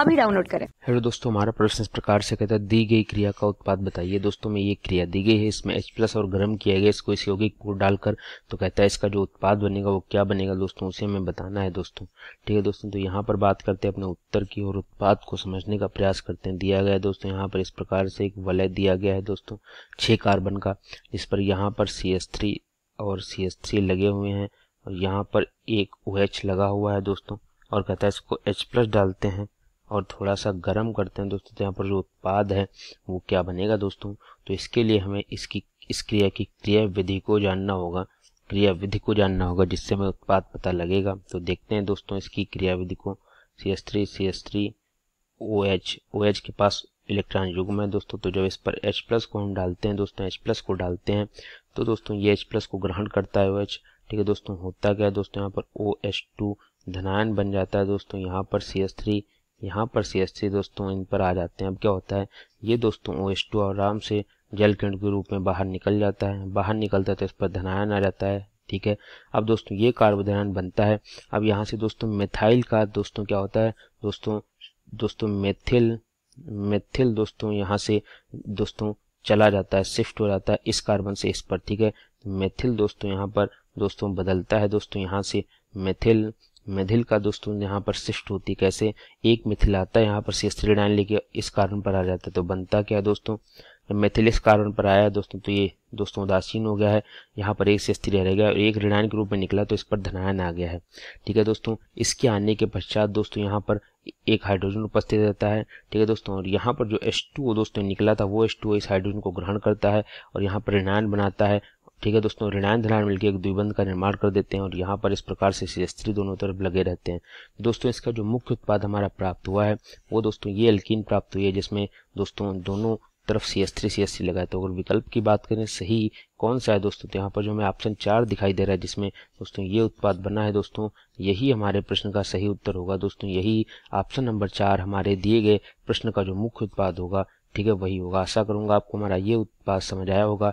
अभी डाउनलोड करें हेलो दोस्तों हमारा प्रश्न इस प्रकार से कहता है दी गई क्रिया का उत्पाद बताइए दोस्तों में ये क्रिया दी गई है इसमें H प्लस और गर्म किया गया इसको इस यौगिक को डालकर तो कहता है इसका जो उत्पाद बनेगा वो क्या बनेगा दोस्तों उसे हमें बताना है दोस्तों ठीक है दोस्तों तो यहाँ पर बात करते हैं अपने उत्तर की और उत्पाद को समझने का प्रयास करते हैं दिया गया है दोस्तों यहाँ पर इस प्रकार से एक वलय दिया गया है दोस्तों छः कार्बन का जिस पर यहाँ पर सी और सी लगे हुए हैं और यहाँ पर एक ओ लगा हुआ है दोस्तों और कहता है इसको H प्लस डालते हैं और थोड़ा सा गर्म करते हैं दोस्तों तो यहाँ पर जो उत्पाद है वो क्या बनेगा दोस्तों तो इसके लिए हमें इसकी इस क्रिया की क्रिया विधि को जानना होगा क्रिया विधि को जानना होगा जिससे हमें उत्पाद पता लगेगा तो देखते हैं दोस्तों इसकी क्रिया विधि को C S three C S three O H O H के पास इलेक्ट्रॉन युग्म है दोस्तों तो जब इस पर एच प्लस को हम डालते हैं दोस्तों एच प्लस को डालते हैं तो दोस्तों ये एच प्लस को ग्रहण करता है एच ठीक है दोस्तों होता क्या है दोस्तों यहाँ पर ओ एच टू धनायन बन जाता है दोस्तों यहाँ पर सी एस थ्री यहाँ पर सी एस दोस्तों इन पर आ जाते हैं अब क्या होता है ये दोस्तों ओ एस टू आराम से जल किरण के रूप में बाहर निकल जाता है बाहर निकलता है तो इस पर धनायन आ जाता है ठीक है अब दोस्तों ये कार्बोधनायन बनता है अब यहाँ से दोस्तों मिथाइल का दोस्तों क्या होता है दोस्तों दोस्तों मेथिल मेथिल दोस्तों यहाँ से दोस्तों चला जाता है शिफ्ट हो जाता है इस कार्बन से इस पर ठीक है मेथिल दोस्तों यहाँ पर दोस्तों बदलता है दोस्तों यहाँ से मेथिल मिथिल का दोस्तों यहाँ पर शिष्ट होती कैसे एक मिथिल आता है यहाँ पर सी थ्री लेके इस कारण पर आ जाता है तो बनता क्या दोस्तों जब इस कारण पर आया दोस्तों तो ये दोस्तों उदासीन हो गया है यहाँ पर एक से स्त्री रह गया और एक ऋणायन के रूप में निकला तो इस पर धनायन आ गया है ठीक है दोस्तों इसके आने के पश्चात दोस्तों यहाँ पर एक हाइड्रोजन उपस्थित रहता है ठीक है दोस्तों और यहाँ पर जो एस टू दोस्तों निकला था वो एस टू इस हाइड्रोजन को ग्रहण करता है और यहाँ पर ऋणायन बनाता है ठीक है दोस्तों ऋणायन धनायन मिलकर एक द्विबंध का निर्माण कर देते हैं और यहाँ पर इस प्रकार से स्त्री दोनों तरफ लगे रहते हैं दोस्तों इसका जो मुख्य उत्पाद हमारा प्राप्त हुआ है वो दोस्तों ये अल्किन प्राप्त हुई है जिसमें दोस्तों दोनों तरफ C S three C S three लगा तो अगर विकल्प की बात करें सही कौन सा है दोस्तों तो यहाँ पर जो हमें ऑप्शन चार दिखाई दे रहा है जिसमें दोस्तों ये उत्पाद बना है दोस्तों यही हमारे प्रश्न का सही उत्तर होगा दोस्तों यही ऑप्शन नंबर चार हमारे दिए गए प्रश्न का जो मुख्य उत्पाद होगा ठीक है वही होगा आशा करूंगा आपको हमारा ये उत्पाद समझ आया होगा